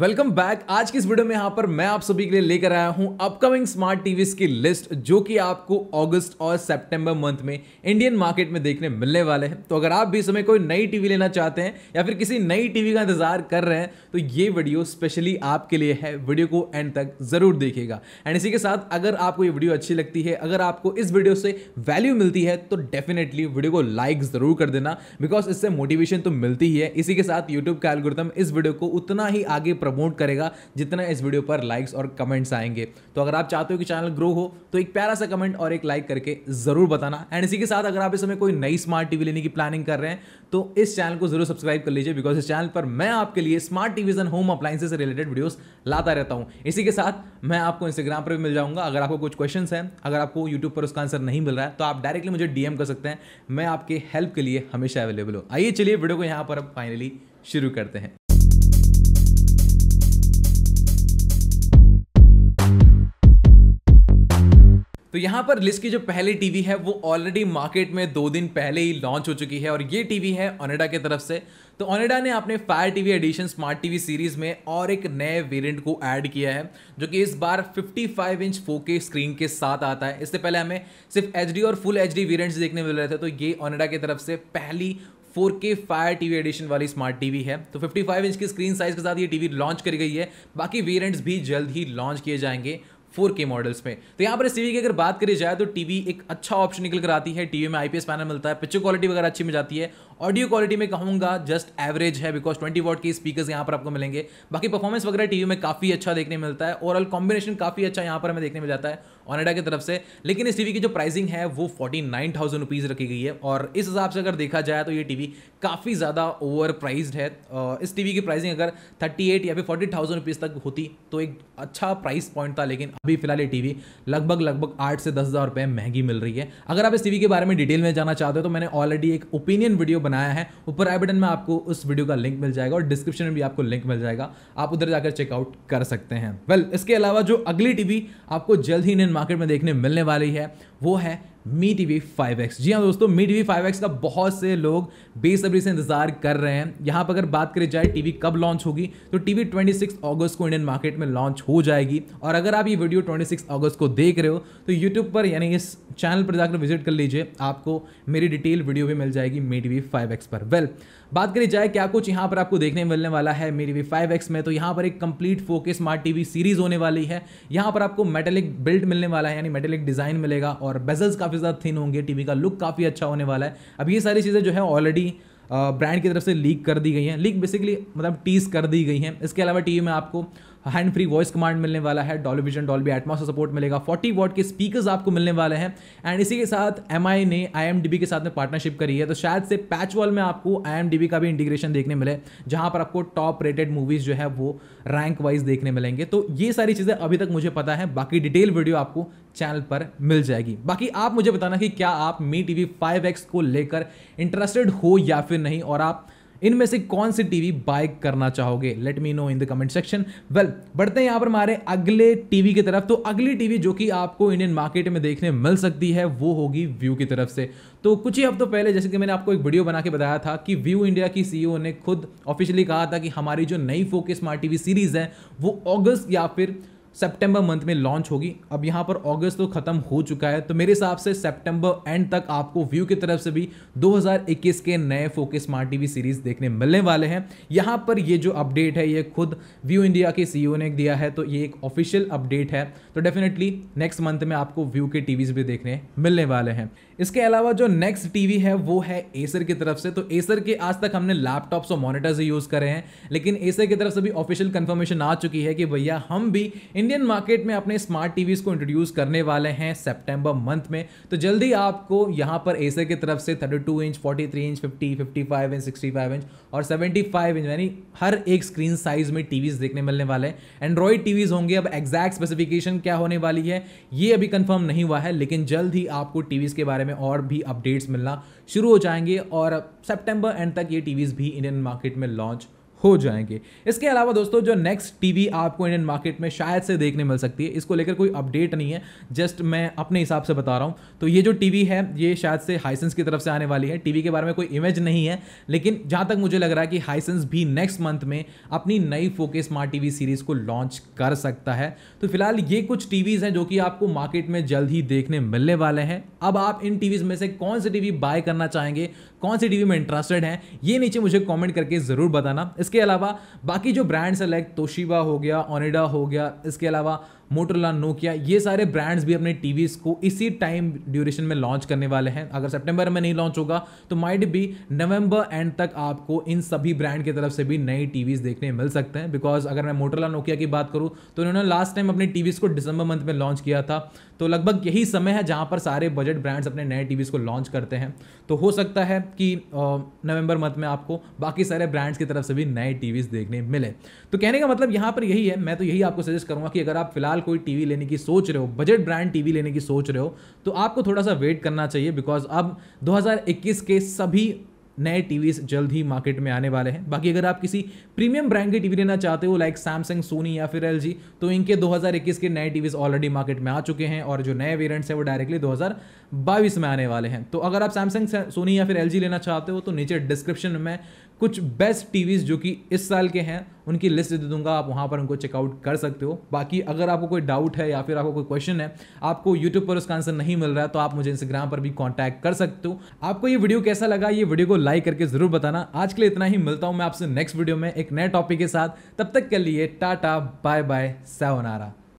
welcome back आज की इस वीडियो में यहां पर मैं आप सभी के लिए लेकर आया हूं अपकमिंग स्मार्ट टीवीज की लिस्ट जो कि आपको अगस्त और सितंबर मंथ में इंडियन मार्केट में देखने मिलने वाले हैं तो अगर आप भी समय कोई नई टीवी लेना चाहते हैं या फिर किसी नई टीवी का इंतजार कर रहे हैं तो ये वीडियो स्पेशली आपके लिए है वीडियो को एंड तक जरूर देखेगा एंड इसी के साथ अगर आपको ये वीडियो अच्छी लगती है अगर आपको इस वीडियो से वैल्यू मिलती है तो डेफिनेटली वीडियो को लाइक जरूर कर देना बिकॉज इससे मोटिवेशन तो मिलती ही है इसी के साथ यूट्यूब का इस वीडियो को उतना ही आगे प्रमोट करेगा जितना इस वीडियो पर लाइक्स और कमेंट्स आएंगे तो अगर आप चाहते हो कि चैनल ग्रो हो तो एक प्यारा सा कमेंट और एक लाइक करके ज़रूर बताना एंड इसी के साथ अगर आप इस समय कोई नई स्मार्ट टीवी लेने की प्लानिंग कर रहे हैं तो इस चैनल को जरूर सब्सक्राइब कर लीजिए बिकॉज इस चैनल पर मैं आपके लिए smart TVs and home appliances से रिलेटेड वीडियोस लाता रहता हूँ इसी के साथ मैं आपको इंस्टाग्राम पर भी मिल जाऊंगा अगर आपको कुछ क्वेश्चन हैं अगर आपको यूट्यूब पर उसका आंसर नहीं मिल रहा है तो आप डायरेक्टली मुझे डीएम कर सकते हैं मैं आपके हेल्प के लिए हमेशा अवेलेबल हूँ आइए चलिए वीडियो को यहाँ पर अब फाइनली शुरू करते हैं यहाँ पर लिस्ट की जो पहली टीवी है वो ऑलरेडी मार्केट में दो दिन पहले ही लॉन्च हो चुकी है और ये टीवी है ओनेडा की तरफ से तो ओनेडा ने अपने Fire TV edition smart TV series में और एक नए वेरिएंट को ऐड किया है जो कि इस बार 55 इंच 4K स्क्रीन के साथ आता है इससे पहले हमें सिर्फ एच और फुल एच डी देखने मिल रहे थे तो ये ओनेडा की तरफ से पहली 4K फायर टीवी एडिशन वाली स्मार्ट टीवी है तो 55 इंच की स्क्रीन साइज के साथ ये टीवी लॉन्च करी गई है बाकी वेरिएंट्स भी जल्द ही लॉन्च किए जाएंगे फोर के मॉडल्स में तो यहाँ पर इस टीवी की अगर बात करी जाए तो टीवी एक अच्छा ऑप्शन निकल कर आती है टीवी में आईपीएस पैनल मिलता है पिक्चर क्वालिटी वगैरह अच्छी मिल जाती है ऑडियो क्वालिटी में कहूँगा जस्ट एवरेज है बिकॉज ट्वेंटी वॉट के स्पीकर्स यहाँ पर आपको मिलेंगे बाकी परफॉर्मेंस वगैरह टीवी में काफ़ी अच्छा देखने मिलता है ओवरऑल कॉम्बिनेशन काफ़ी अच्छा यहाँ पर हमें देखने मिल जाता है ऑनेडा की तरफ से लेकिन इस टीवी की जो प्राइसिंग है वो फोर्टी नाइन थाउजेंड रुपीज़ रखी गई है और इस हिसाब से अगर देखा जाए तो ये टीवी काफ़ी ज़्यादा ओवर प्राइज्ड है इस टीवी की प्राइसिंग अगर थर्टी एट या फिर फोर्टी थाउजेंड रुपीज़ तक होती तो एक अच्छा प्राइस पॉइंट था लेकिन अभी फिलहाल ये टीवी लगभग लगभग आठ से दस हज़ार रुपये महंगी मिल रही है अगर आप इस टीवी के बारे में डिटेल में जाना चाहते हो तो मैंने ऑलरेडी एक ओपिनियन वीडियो बनाया है ऊपर आई बटन में आपको उस वीडियो का लिंक मिल जाएगा और डिस्क्रिप्शन में भी आपको लिंक मिल जाएगा आप उधर जाकर चेकआउट कर सकते हैं वेल इसके अलावा जो अगली टीवी आपको जल्द ही इन्हें मार्केट में देखने मिलने वाली है वो है मी टी वी फाइव एक्स जी हाँ दोस्तों मी टी वी फाइव एक्स का बहुत से लोग बेसब्री से इंतजार कर रहे हैं यहाँ पर अगर बात करी जाए टी वी कब लॉन्च होगी तो T V twenty six August को इंडियन मार्केट में लॉन्च हो जाएगी और अगर आप ये वीडियो ट्वेंटी सिक्स ऑगस्ट को देख रहे हो तो यूट्यूब पर यानी इस चैनल पर जाकर विजिट कर लीजिए आपको मेरी डिटेल वीडियो भी मिल जाएगी मी टी वी फाइव एक्स पर वेल बात करी जाए क्या कुछ यहाँ पर आपको देखने मिलने वाला है मी टी वी फाइव एक्स में तो यहाँ पर एक कंप्लीट फोकस स्मार्ट टी वी सीरीज होने वाली है यहाँ पर आपको मेटेलिक बिल्ड मिलने वाला है यानी मेटेलिक डिजाइन मिलेगा और बेजल्स का काफ़ी ज़्यादा थिन होंगे टीवी का लुक काफ़ी अच्छा होने वाला है अब ये सारी चीज़ें जो है ऑलरेडी ब्रांड की तरफ से लीक कर दी गई हैं लीक बेसिकली मतलब टीज कर दी गई हैं इसके अलावा टीवी में आपको हैंड फ्री वॉइस कमांड मिलने वाला है डॉल विजन डॉल बी का सपोर्ट मिलेगा 40 वॉट के स्पीकर्स आपको मिलने वाले हैं एंड इसी के साथ एम ने आई के साथ में पार्टनरशिप करी है तो शायद से पैच वॉल में आपको आई का भी इंटीग्रेशन देखने मिले जहाँ पर आपको टॉप रेटेड मूवीज़ जो है वो रैंक वाइज देखने मिलेंगे तो ये सारी चीज़ें अभी तक मुझे पता है बाकी डिटेल वीडियो आपको चैनल पर मिल जाएगी बाकी आप मुझे बताना कि क्या आप मी टी वी को लेकर इंटरेस्टेड हो या फिर नहीं और आप इनमें से कौन सी टीवी बाय करना चाहोगे let me know in the comment section well बढ़ते हैं यहां पर हमारे अगले टीवी की तरफ तो अगली टीवी जो कि आपको इंडियन मार्केट में देखने मिल सकती है वो होगी व्यू की तरफ से तो कुछ ही हफ्तों पहले जैसे कि मैंने आपको एक वीडियो बना के बताया था कि व्यू इंडिया की सीईओ ने खुद ऑफिशियली कहा था कि हमारी जो नई फोकस स्मार्ट टीवी सीरीज़ है वो अगस्त या फिर सेप्टेम्बर मंथ में लॉन्च होगी अब यहाँ पर अगस्त तो ख़त्म हो चुका है तो मेरे हिसाब से सेप्टेम्बर एंड तक आपको व्यू की तरफ से भी 2021 के नए फोकस स्मार्ट टीवी सीरीज़ देखने मिलने वाले हैं यहाँ पर ये जो अपडेट है ये खुद व्यू इंडिया के सीईओ e ने दिया है तो ये एक ऑफिशियल अपडेट है तो डेफिनेटली नेक्स्ट मंथ में आपको व्यू के टीवीज़ भी देखने मिलने वाले हैं इसके अलावा जो नेक्स्ट टीवी है वो है एसर की तरफ से तो एसर के आज तक हमने लैपटॉप्स और मॉनिटर्स यूज़ करे हैं लेकिन एसर की तरफ से भी ऑफिशियल कन्फर्मेशन आ चुकी है कि भैया हम भी इंडियन मार्केट में अपने स्मार्ट टीवीज को इंट्रोड्यूस करने वाले हैं सेप्टेम्बर मंथ में तो जल्दी आपको यहाँ पर एसर की तरफ से 32 इंच 43 इंच 50 55 इंच 65 इंच और 75 इंच यानी हर एक स्क्रीन साइज में टीवीज देखने मिलने वाले हैं एंड्रॉयड टीवीज होंगे अब एग्जैक्ट स्पेसिफिकेशन क्या होने वाली है ये अभी कंफर्म नहीं हुआ है लेकिन जल्द ही आपको टीवीज के बारे में और भी अपडेट्स मिलना शुरू हो जाएंगे और सेप्टेम्बर एंड तक ये टीवीज भी इंडियन मार्केट में लॉन्च हो जाएंगे इसके अलावा दोस्तों जो नेक्स्ट टीवी आपको इंडियन मार्केट में शायद से देखने मिल सकती है इसको लेकर कोई अपडेट नहीं है जस्ट मैं अपने हिसाब से बता रहा हूं तो ये जो टीवी है ये शायद से हाइसेंस की तरफ से आने वाली है टीवी के बारे में कोई इमेज नहीं है लेकिन जहां तक मुझे लग रहा है कि हाइसेंस भी नेक्स्ट मंथ में अपनी नई फोके स्मार्ट टीवी सीरीज़ को लॉन्च कर सकता है तो फिलहाल ये कुछ टीवीज़ हैं जो कि आपको मार्केट में जल्द ही देखने मिलने वाले हैं अब आप इन टीवीज़ में से कौन सी टीवी बाय करना चाहेंगे कौन सी टीवी में इंटरेस्टेड है ये नीचे मुझे कॉमेंट करके ज़रूर बताना इस इसके अलावा बाकी जो ब्रांड्स है लाइक तोशिबा हो गया ओनिडा हो गया इसके अलावा मोटरला नोकिया ये सारे ब्रांड्स भी अपने टी को इसी टाइम ड्यूरेशन में लॉन्च करने वाले हैं अगर सेप्टेम्बर में नहीं लॉन्च होगा तो माइड भी नवंबर एंड तक आपको इन सभी ब्रांड की तरफ से भी नई टीवीज देखने मिल सकते हैं बिकॉज अगर मैं मोटरला नोकिया की बात करूँ तो उन्होंने लास्ट टाइम अपनी टी को दिसंबर मंथ में लॉन्च किया था तो लगभग यही समय है जहाँ पर सारे बजट ब्रांड्स अपने नए टीवीज को लॉन्च करते हैं तो हो सकता है कि नवंबर मंथ में आपको बाकी सारे ब्रांड्स की तरफ से भी नए टीवीज देखने मिले तो कहने का मतलब यहाँ पर यही है मैं तो यही आपको सजेस्ट करूँगा कि अगर आप फिलहाल कोई टीवी लेने की सोच रहे हो बजट ब्रांड टीवी लेने की सोच रहे हो तो आपको थोड़ा सा वेट करना चाहिए बिकॉज अब 2021 के सभी नए टीवी जल्द ही मार्केट में आने वाले हैं बाकी अगर आप किसी प्रीमियम ब्रांड के टीवी लेना चाहते हो लाइक सैमसंग सोनी या फिर एल तो इनके 2021 के नए टीवीज ऑलरेडी मार्केट में आ चुके हैं और जो नए वेरियंट्स हैं वो डायरेक्टली 2022 में आने वाले हैं तो अगर आप सैमसंग सोनी या फिर एल लेना चाहते हो तो नीचे डिस्क्रिप्शन में कुछ बेस्ट टीवीज़ जो कि इस साल के हैं उनकी लिस्ट दे दूंगा आप वहाँ पर उनको चेकआउट कर सकते हो बाकी अगर आपको कोई डाउट है या फिर आपको कोई क्वेश्चन है आपको यूट्यूब पर उसका आंसर नहीं मिल रहा है तो आप मुझे इंस्टाग्राम पर भी कॉन्टैक्ट कर सकते हो आपको ये वीडियो कैसा लगा ये वीडियो को लाइक करके ज़रूर बताना आज के लिए इतना ही मिलता हूँ मैं आपसे नेक्स्ट वीडियो में एक नए टॉपिक के साथ तब तक के लिए टाटा बाय बाय सेवनारा